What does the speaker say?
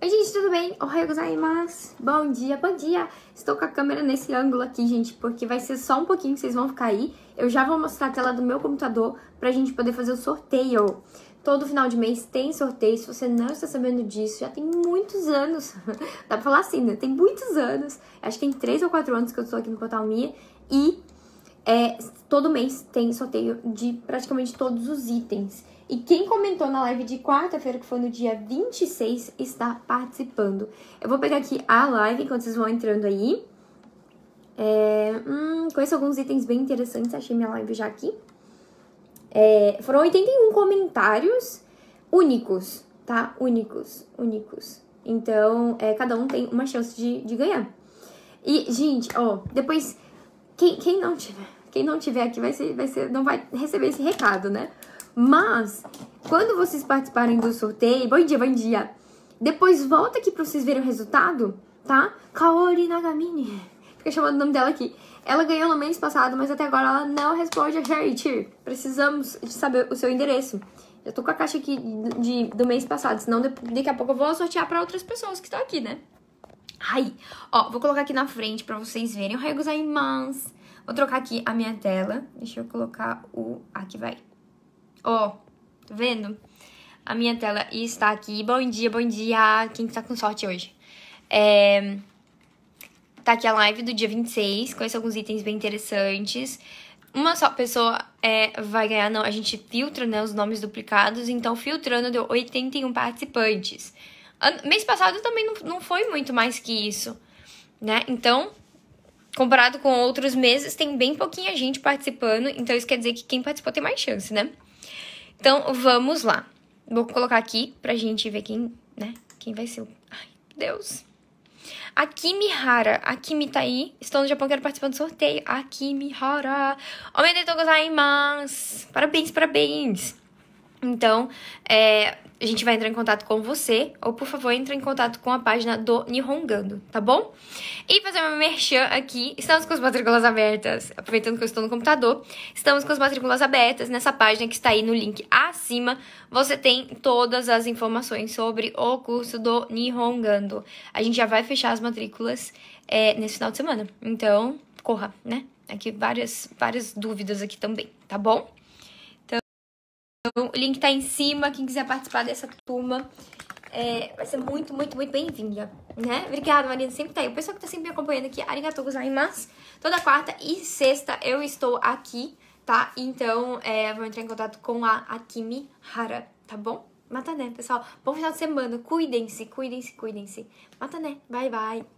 Oi, gente, tudo bem? Ohayou gozaimasu! Bom dia, bom dia! Estou com a câmera nesse ângulo aqui, gente, porque vai ser só um pouquinho que vocês vão ficar aí. Eu já vou mostrar a tela do meu computador pra gente poder fazer o sorteio. Todo final de mês tem sorteio, se você não está sabendo disso, já tem muitos anos. Dá pra falar assim, né? Tem muitos anos. Acho que tem 3 ou 4 anos que eu estou aqui no Portal e é, todo mês tem sorteio de praticamente todos os itens. E quem comentou na live de quarta-feira, que foi no dia 26, está participando. Eu vou pegar aqui a live enquanto vocês vão entrando aí. É, hum, conheço alguns itens bem interessantes, achei minha live já aqui. É, foram 81 comentários únicos, tá? Únicos, únicos. Então, é, cada um tem uma chance de, de ganhar. E, gente, ó, depois, quem, quem não tiver, quem não tiver aqui vai ser, vai ser, não vai receber esse recado, né? Mas, quando vocês participarem do sorteio, bom dia, bom dia. Depois volta aqui pra vocês verem o resultado, tá? Kaori Nagamine. Fica chamando o nome dela aqui. Ela ganhou no mês passado, mas até agora ela não responde a gente. Precisamos de saber o seu endereço. Eu tô com a caixa aqui de, do mês passado, senão daqui a pouco eu vou sortear para outras pessoas que estão aqui, né? Aí, ó, vou colocar aqui na frente para vocês verem o Regozaimas. Vou trocar aqui a minha tela. Deixa eu colocar o... Aqui vai. Ó, tá vendo? A minha tela está aqui. Bom dia, bom dia. Quem tá com sorte hoje? É... Tá aqui a live do dia 26. Conheço alguns itens bem interessantes. Uma só pessoa é, vai ganhar, não. A gente filtra né, os nomes duplicados. Então, filtrando deu 81 participantes. Ano, mês passado também não, não foi muito mais que isso, né? Então, comparado com outros meses, tem bem pouquinha gente participando. Então, isso quer dizer que quem participou tem mais chance, né? Então, vamos lá. Vou colocar aqui pra gente ver quem, né, quem vai ser o... Ai, Deus. Akimi Hara. Akimi tá aí. Estou no Japão, quero participar do sorteio. Akimi Hara. Omedetou gozaimasu. Parabéns, parabéns. Então, é, a gente vai entrar em contato com você, ou por favor, entre em contato com a página do Nihongando, tá bom? E fazer uma merchan aqui, estamos com as matrículas abertas, aproveitando que eu estou no computador, estamos com as matrículas abertas nessa página que está aí no link acima, você tem todas as informações sobre o curso do Nihongando. A gente já vai fechar as matrículas é, nesse final de semana, então corra, né? Aqui várias, várias dúvidas aqui também, tá bom? Então, o link tá em cima. Quem quiser participar dessa turma é, vai ser muito, muito, muito bem-vinda, né? Obrigada, Marina, sempre tá aí. O pessoal que tá sempre me acompanhando aqui, arigatou gozaimasu. Toda quarta e sexta eu estou aqui, tá? Então, é, vou entrar em contato com a Akimi Hara, tá bom? Mata né, pessoal. Bom final de semana. Cuidem-se, cuidem-se, cuidem-se. Mata né. Bye, bye.